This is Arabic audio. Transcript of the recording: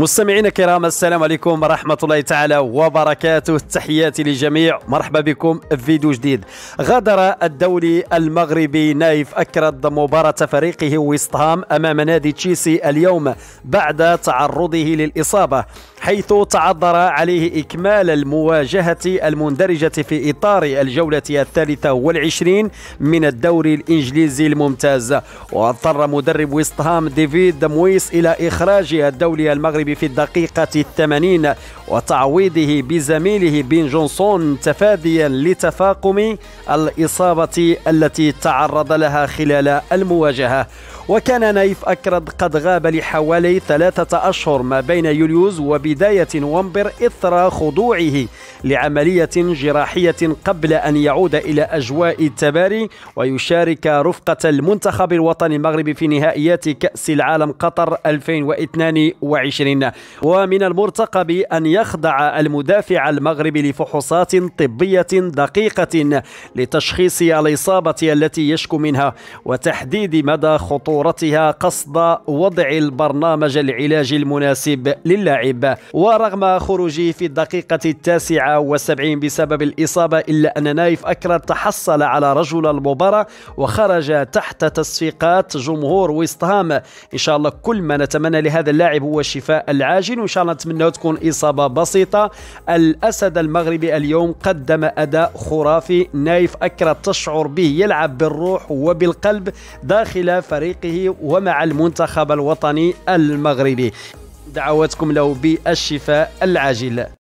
مستمعينا الكرام السلام عليكم ورحمة الله تعالى وبركاته تحياتي للجميع مرحبا بكم في فيديو جديد غادر الدولي المغربي نايف أكرد مباراة فريقه ويست هام أمام نادي تشيسي اليوم بعد تعرضه للإصابة حيث تعذر عليه إكمال المواجهة المندرجة في إطار الجولة الثالثة والعشرين من الدوري الإنجليزي الممتاز واضطر مدرب ويست هام ديفيد مويس إلى إخراج الدولي المغربي في الدقيقة الثمانين وتعويضه بزميله بين جونسون تفاديا لتفاقم الإصابة التي تعرض لها خلال المواجهة وكان نايف أكرد قد غاب لحوالي ثلاثة أشهر ما بين يوليوز وبداية نوفمبر إثر خضوعه لعملية جراحية قبل أن يعود إلى أجواء التباري ويشارك رفقة المنتخب الوطني المغربي في نهائيات كأس العالم قطر 2022 ومن المرتقب أن يخضع المدافع المغربي لفحوصات طبية دقيقة لتشخيص الإصابة التي يشكو منها وتحديد مدى خطورتها قصد وضع البرنامج العلاجي المناسب للاعب ورغم خروجه في الدقيقة التاسعة 77 بسبب الإصابة إلا أن نايف أكرر تحصل على رجل المباراة وخرج تحت تصفيقات جمهور ويست هام إن شاء الله كل ما نتمنى لهذا اللاعب هو الشفاء العاجل وإن شاء الله نتمنى تكون إصابة بسيطة الأسد المغربي اليوم قدم أداء خرافي نايف أكرر تشعر به يلعب بالروح وبالقلب داخل فريقه ومع المنتخب الوطني المغربي دعواتكم له بالشفاء العاجل